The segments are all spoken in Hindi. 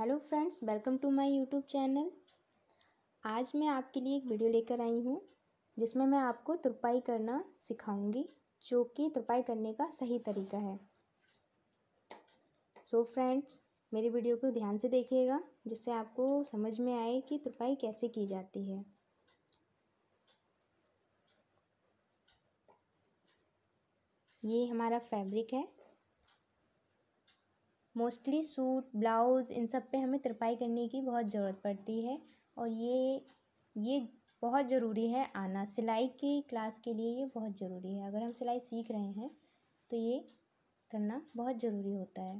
hello friends welcome to my YouTube channel आज मैं आपके लिए एक वीडियो लेकर आई हूँ जिसमें मैं आपको तुरपाई करना सिखाऊंगी जो कि तुरपाई करने का सही तरीका है सो so फ्रेंड्स मेरी वीडियो को ध्यान से देखिएगा जिससे आपको समझ में आए कि तुरपाई कैसे की जाती है ये हमारा फैब्रिक है मोस्टली सूट ब्लाउज़ इन सब पे हमें तिरपाई करने की बहुत ज़रूरत पड़ती है और ये ये बहुत ज़रूरी है आना सिलाई की क्लास के लिए ये बहुत ज़रूरी है अगर हम सिलाई सीख रहे हैं तो ये करना बहुत ज़रूरी होता है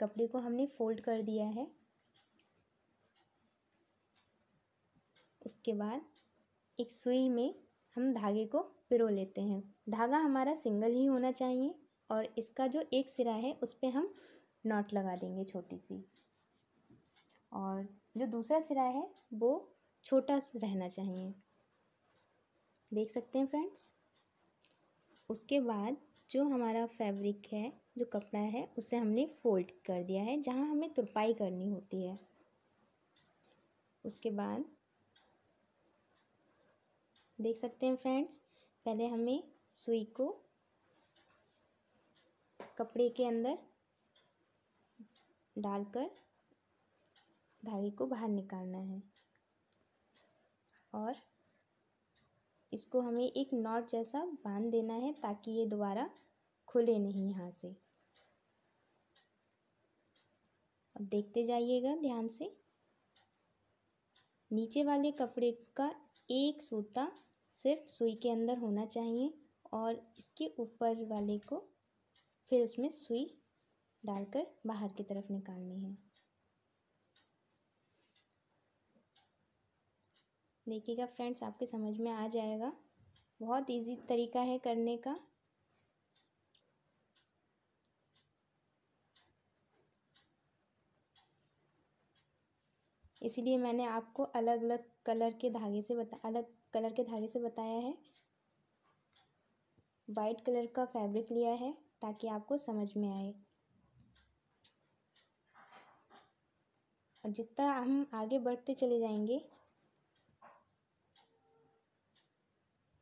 कपड़े को हमने फोल्ड कर दिया है उसके बाद एक सुई में हम धागे को पिरो लेते हैं धागा हमारा सिंगल ही होना चाहिए और इसका जो एक सिरा है उस पर हम नॉट लगा देंगे छोटी सी और जो दूसरा सिरा है वो छोटा रहना चाहिए देख सकते हैं फ्रेंड्स उसके बाद जो हमारा फैब्रिक है जो कपड़ा है उसे हमने फोल्ड कर दिया है जहाँ हमें तुरपाई करनी होती है उसके बाद देख सकते हैं फ्रेंड्स पहले हमें सुई को कपड़े के अंदर डालकर धागे को बाहर निकालना है और इसको हमें एक नॉट जैसा बांध देना है ताकि ये दोबारा खुले नहीं यहाँ से अब देखते जाइएगा ध्यान से नीचे वाले कपड़े का एक सूता सिर्फ सुई के अंदर होना चाहिए और इसके ऊपर वाले को फिर उसमें सुई डालकर बाहर की तरफ निकालनी है देखिएगा फ्रेंड्स आपके समझ में आ जाएगा बहुत इजी तरीका है करने का इसीलिए मैंने आपको अलग अलग कलर के धागे से बता अलग कलर के धागे से बताया है वाइट कलर का फैब्रिक लिया है ताकि आपको समझ में आए और जितना हम आगे बढ़ते चले जाएंगे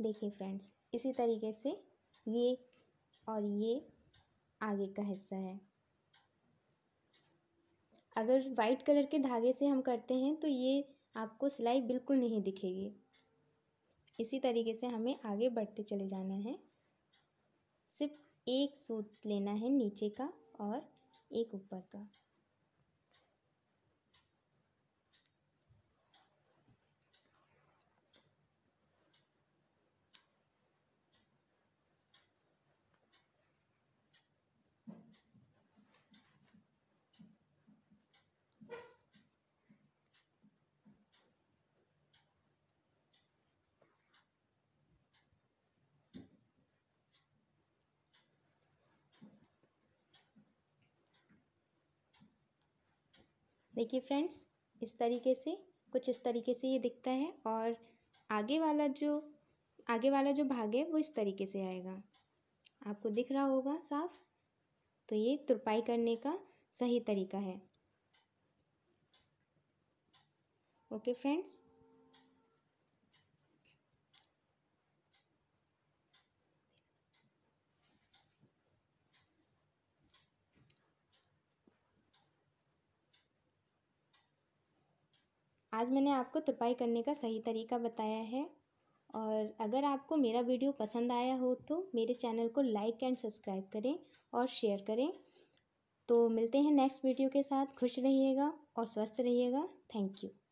देखिए फ्रेंड्स इसी तरीके से ये और ये आगे का हिस्सा है अगर वाइट कलर के धागे से हम करते हैं तो ये आपको सिलाई बिल्कुल नहीं दिखेगी इसी तरीके से हमें आगे बढ़ते चले जाना है सिर्फ एक सूत लेना है नीचे का और एक ऊपर का देखिए फ्रेंड्स इस तरीके से कुछ इस तरीके से ये दिखता है और आगे वाला जो आगे वाला जो भाग है वो इस तरीके से आएगा आपको दिख रहा होगा साफ तो ये तुरपाई करने का सही तरीका है ओके फ्रेंड्स आज मैंने आपको तुरपाई करने का सही तरीका बताया है और अगर आपको मेरा वीडियो पसंद आया हो तो मेरे चैनल को लाइक एंड सब्सक्राइब करें और शेयर करें तो मिलते हैं नेक्स्ट वीडियो के साथ खुश रहिएगा और स्वस्थ रहिएगा थैंक यू